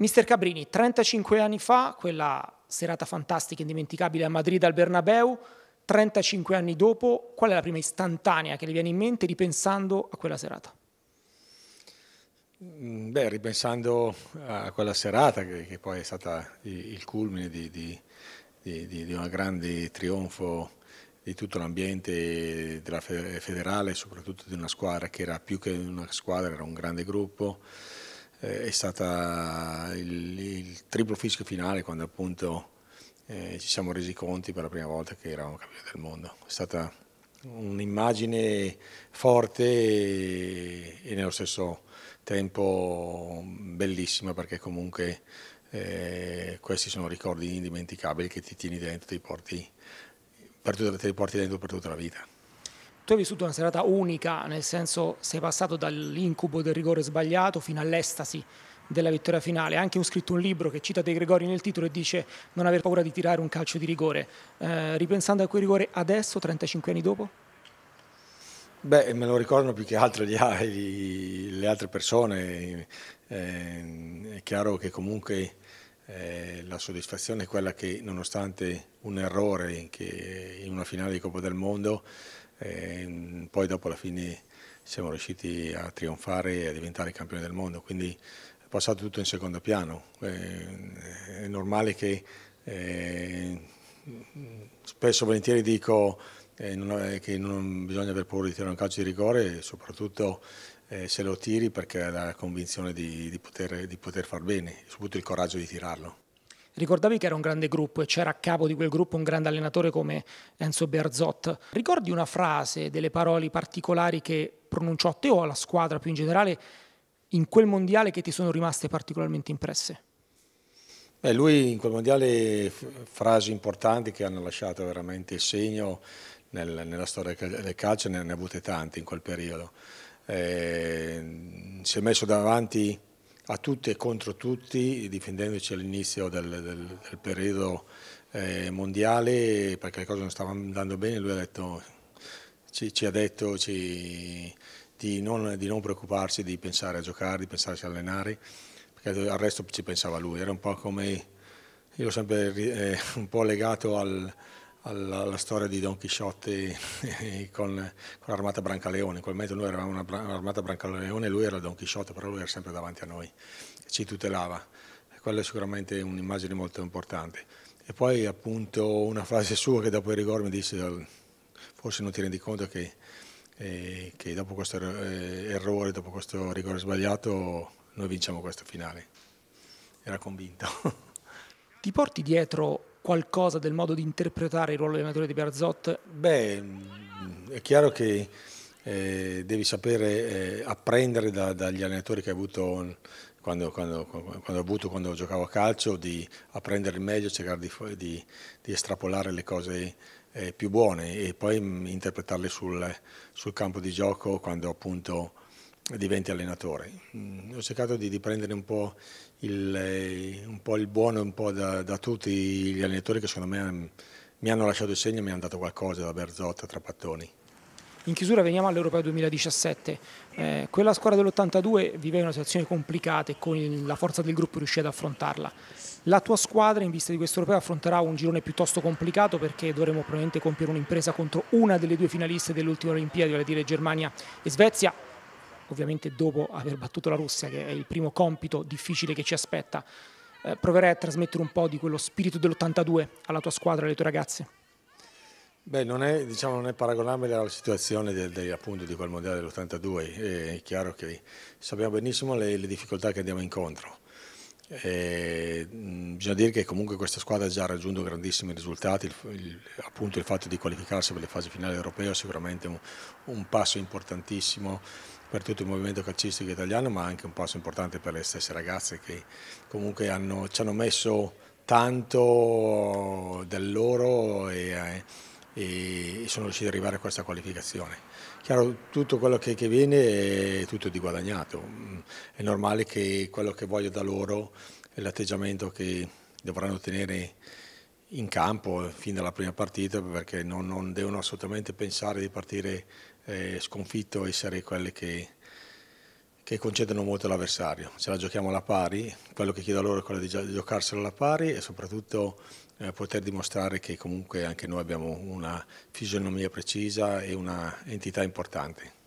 Mister Cabrini, 35 anni fa, quella serata fantastica e indimenticabile a Madrid al Bernabeu, 35 anni dopo, qual è la prima istantanea che le viene in mente ripensando a quella serata? Mm, beh, ripensando a quella serata che, che poi è stata il culmine di, di, di, di un grande trionfo di tutto l'ambiente della federale, soprattutto di una squadra che era più che una squadra, era un grande gruppo eh, è stato il, il, triplo fischio finale quando appunto eh, ci siamo resi conti per la prima volta che eravamo campioni del mondo. È stata un'immagine forte e, e, nello stesso tempo bellissima perché comunque eh, questi sono ricordi indimenticabili che ti tieni dentro, ti porti, per tutta, te li porti dentro per tutta la vita tu hai vissuto una serata unica, nel senso sei passato dall'incubo del rigore sbagliato fino all'estasi della vittoria finale. Ha anche scritto un libro che cita De Gregori nel titolo e dice non aver paura di tirare un calcio di rigore. Eh, ripensando a quel rigore adesso, 35 anni dopo? Beh, me lo ricordano più che altro gli, gli, le altre persone. Eh, è chiaro che comunque eh, la soddisfazione è quella che nonostante un errore che in una finale di Coppa del Mondo e poi dopo alla fine siamo riusciti a trionfare e a diventare campioni del mondo, quindi è passato tutto in secondo piano. È normale che eh, spesso e volentieri dico eh, che non bisogna aver paura di tirare un calcio di rigore, soprattutto eh, se lo tiri perché hai la convinzione di, poter, di poter far bene, soprattutto il coraggio di tirarlo ricordavi che era un grande gruppo e c'era a capo di quel gruppo un grande allenatore come Enzo Berzot. Ricordi una frase, delle parole particolari che pronunciò a te o alla squadra più in generale in quel mondiale che ti sono rimaste particolarmente impresse? Beh, lui in quel mondiale frasi importanti che hanno lasciato veramente il segno nel, nella storia del calcio, ne ha avute tante in quel periodo. Eh, si è messo davanti a tutti e contro tutti, difendendoci all'inizio del, del, del, periodo eh, mondiale, perché le cose non stavano andando bene, lui ha detto, ci, ci, ha detto ci, di, non, di, non, preoccuparci, di pensare a giocare, di pensarsi a allenare, perché al resto ci pensava lui, era un po' come, io l'ho sempre eh, un po' legato al alla, alla storia di Don Chisciotte con, con l'armata Brancaleone. In quel momento noi eravamo un'armata Brancaleone e lui era Don Chisciotte, però lui era sempre davanti a noi ci tutelava. E quella è sicuramente un'immagine molto importante. E poi appunto una frase sua che dopo il rigore mi disse, forse non ti rendi conto che, eh, che dopo questo er, eh, errore, dopo questo rigore sbagliato, noi vinciamo questo finale. Era convinto. Ti porti dietro qualcosa del modo di interpretare il ruolo di allenatore di Berzot? Beh, è chiaro che eh, devi sapere eh, apprendere da, dagli allenatori che hai avuto quando, quando, quando, avuto, quando giocavo a calcio, di apprendere il meglio, cercare di, di, di estrapolare le cose eh, più buone e poi mh, mm, interpretarle sul, sul, campo di gioco quando appunto diventi allenatore. Mm, ho cercato di, di prendere un po' il, eh, un po il buono un po da, da, tutti gli allenatori che secondo me mm, mi hanno lasciato il segno e mi hanno dato qualcosa, da Berzotta, Trapattoni. In chiusura veniamo all'Europa 2017. Eh, quella squadra dell'82 viveva una situazione complicata e con la forza del gruppo riuscì ad affrontarla. La tua squadra in vista di questo Europeo affronterà un girone piuttosto complicato perché dovremo probabilmente compiere un'impresa contro una delle due finaliste dell'ultima Olimpiade, vale a dire Germania e Svezia ovviamente dopo aver battuto la Russia, che è il primo compito difficile che ci aspetta, eh, proverai a trasmettere un po' di quello spirito dell'82 alla tua squadra, alle tue ragazze? Beh, non è, diciamo, non è paragonabile alla situazione del, del, appunto, di quel mondiale dell'82, è chiaro che sappiamo benissimo le, le difficoltà che andiamo incontro. E, mm, bisogna dire che comunque questa squadra ha già raggiunto grandissimi risultati, il, il, appunto il fatto di qualificarsi per le fasi finali europee è sicuramente un, un passo importantissimo per tutto il movimento calcistico italiano ma anche un passo importante per le stesse ragazze che comunque hanno, ci hanno messo tanto del loro e, eh, e sono riusciti ad arrivare a questa qualificazione. Chiaro, tutto quello che, che viene è tutto di guadagnato, mm, è normale che quello che voglio da loro e l'atteggiamento che dovranno tenere in campo fin dalla prima partita perché non, non devono assolutamente pensare di partire eh, sconfitto e essere quelli che, che concedono molto all'avversario. Se la giochiamo alla pari, quello che chiedo a loro è quello di, giocarsela alla pari e soprattutto eh, poter dimostrare che comunque anche noi abbiamo una fisionomia precisa e una entità importante.